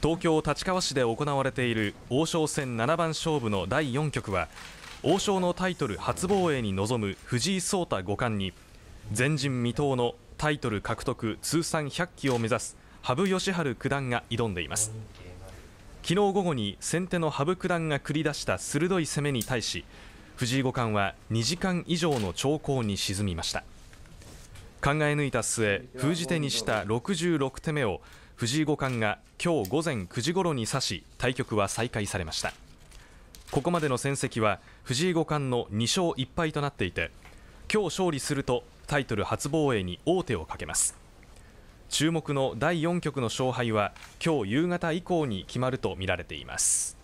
東京立川市で行われている王将戦七番勝負の第4局は王将のタイトル初防衛に臨む藤井聡太五冠に前人未到のタイトル獲得通算100期を目指す羽生善治九段が挑んでいます昨日午後に先手の羽生九段が繰り出した鋭い攻めに対し藤井五冠は2時間以上の長考に沈みました考え抜いた末封じ手にした66手目を藤井五冠が今日午前9時ごろに指し対局は再開されましたここまでの戦績は藤井五冠の2勝1敗となっていて今日勝利するとタイトル初防衛に王手をかけます注目の第4局の勝敗は今日夕方以降に決まるとみられています